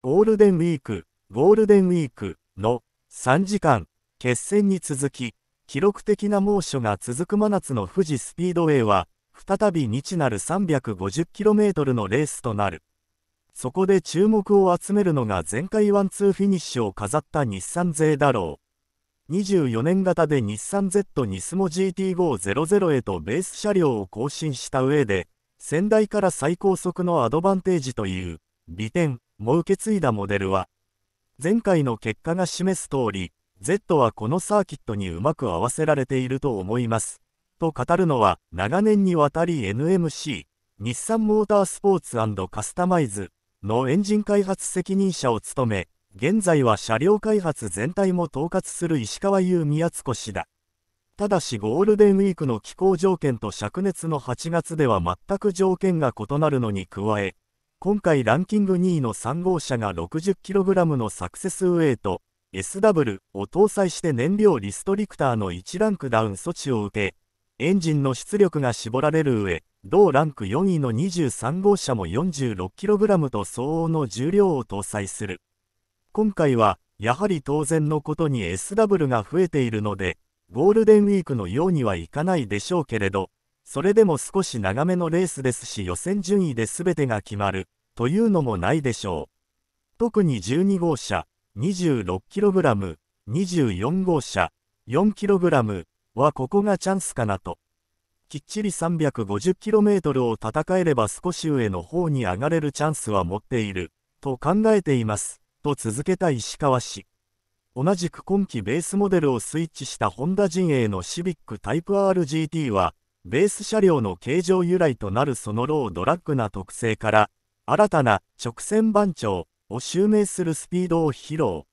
ゴールデンウィーク、ゴールデンウィークの3時間、決戦に続き、記録的な猛暑が続く真夏の富士スピードウェイは、再び未知なる 350km のレースとなる。そこで注目を集めるのが前回ワンツーフィニッシュを飾った日産勢だろう。24年型で日産 Z ニスモ GT500 へとベース車両を更新した上で、先代から最高速のアドバンテージという、美点、も受け継いだモデルは、前回の結果が示す通り、Z はこのサーキットにうまく合わせられていると思います。と語るのは、長年にわたり NMC、日産モータースポーツカスタマイズのエンジン開発責任者を務め、現在は車両開発全体も統括する石川優美敦子氏だ。ただしゴールデンウィークの気候条件と灼熱の8月では全く条件が異なるのに加え、今回ランキング2位の3号車が 60kg のサクセスウェイト SW を搭載して燃料リストリクターの1ランクダウン措置を受け、エンジンの出力が絞られる上、同ランク4位の23号車も 46kg と相応の重量を搭載する。今回は、やはり当然のことに SW が増えているので、ゴールデンウィークのようにはいかないでしょうけれど、それでも少し長めのレースですし予選順位で全てが決まるというのもないでしょう。特に12号車 26kg、24号車 4kg はここがチャンスかなと。きっちり 350km を戦えれば少し上の方に上がれるチャンスは持っていると考えています。と続けた石川氏。同じく今季ベースモデルをスイッチしたホンダ陣営のシビックタイプ RGT は、ベース車両の形状由来となるそのロードラッグな特性から、新たな直線番長を襲名するスピードを披露。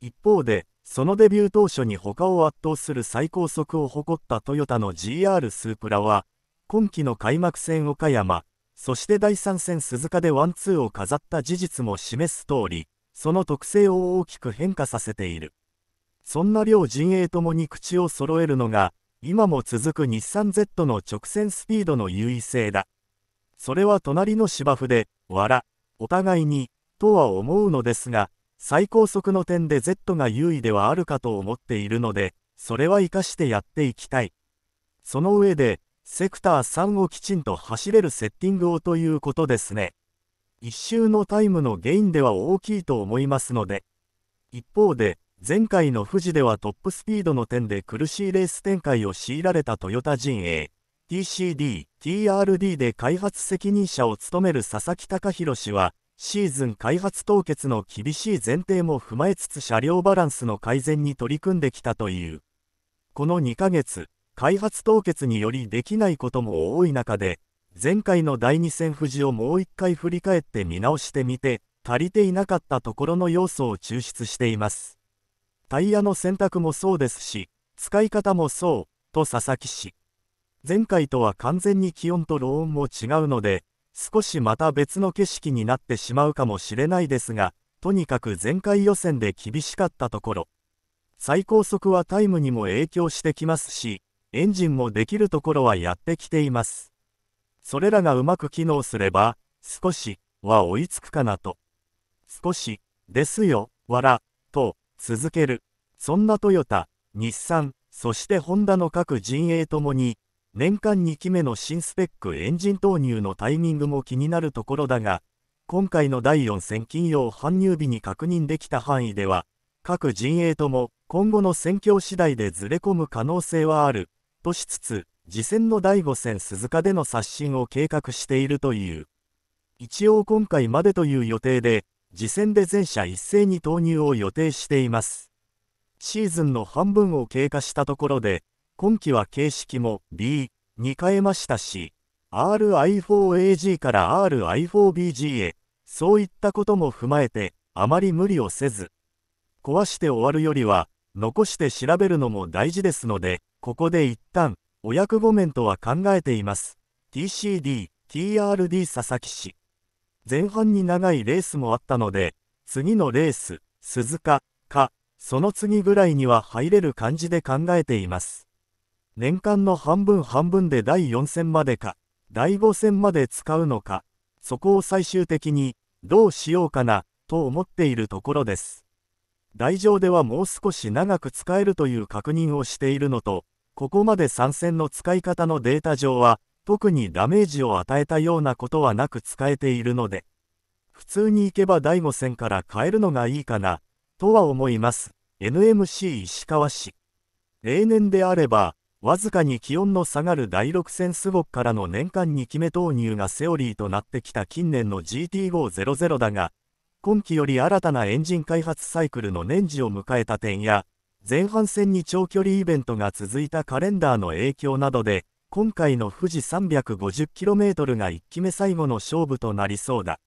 一方で、そのデビュー当初に他を圧倒する最高速を誇ったトヨタの GR スープラは、今季の開幕戦岡山、そして第3戦鈴鹿でワンツーを飾った事実も示す通り、その特性を大きく変化させている。そんな両陣営ともに口を揃えるのが、今も続く日産 Z の直線スピードの優位性だ。それは隣の芝生で、わら、お互いに、とは思うのですが、最高速の点で Z が優位ではあるかと思っているので、それは活かしてやっていきたい。その上で、セクター3をきちんと走れるセッティングをということですね。1周のタイムのゲインでは大きいと思いますので。一方で、前回の富士ではトップスピードの点で苦しいレース展開を強いられたトヨタ陣営 TCD、TRD で開発責任者を務める佐々木隆弘氏はシーズン開発凍結の厳しい前提も踏まえつつ車両バランスの改善に取り組んできたというこの2ヶ月開発凍結によりできないことも多い中で前回の第2戦富士をもう1回振り返って見直してみて足りていなかったところの要素を抽出していますタイヤの選択もそうですし、使い方もそう、と佐々木氏。前回とは完全に気温とローンも違うので、少しまた別の景色になってしまうかもしれないですが、とにかく前回予選で厳しかったところ、最高速はタイムにも影響してきますし、エンジンもできるところはやってきています。それらがうまく機能すれば、少しは追いつくかなと。少し、ですよ、わら。続ける。そんなトヨタ、日産、そしてホンダの各陣営ともに、年間2期目の新スペックエンジン投入のタイミングも気になるところだが、今回の第4戦金曜搬入日に確認できた範囲では、各陣営とも今後の戦況次第でずれ込む可能性はある、としつつ、次戦の第5戦鈴鹿での刷新を計画しているという。一応今回までという予定で、次戦で全車一斉に投入を予定しています。シーズンの半分を経過したところで、今季は形式も B に変えましたし、RI4AG から RI4BG へ、そういったことも踏まえて、あまり無理をせず、壊して終わるよりは、残して調べるのも大事ですので、ここで一旦、お役御免とは考えています。TCD、TRD 佐々木氏。前半に長いレースもあったので、次のレース、鈴鹿か、その次ぐらいには入れる感じで考えています。年間の半分半分で第4戦までか、第5戦まで使うのか、そこを最終的にどうしようかな、と思っているところです。台上ではもう少し長く使えるという確認をしているのと、ここまで参戦の使い方のデータ上は、特にダメージを与えたようなことはなく使えているので、普通に行けば第5戦から変えるのがいいかな、とは思います。NMC 石川市。例年であれば、わずかに気温の下がる第6戦スゴッからの年間2期目投入がセオリーとなってきた近年の GT500 だが、今季より新たなエンジン開発サイクルの年次を迎えた点や、前半戦に長距離イベントが続いたカレンダーの影響などで、今回の富士 350km が1期目最後の勝負となりそうだ。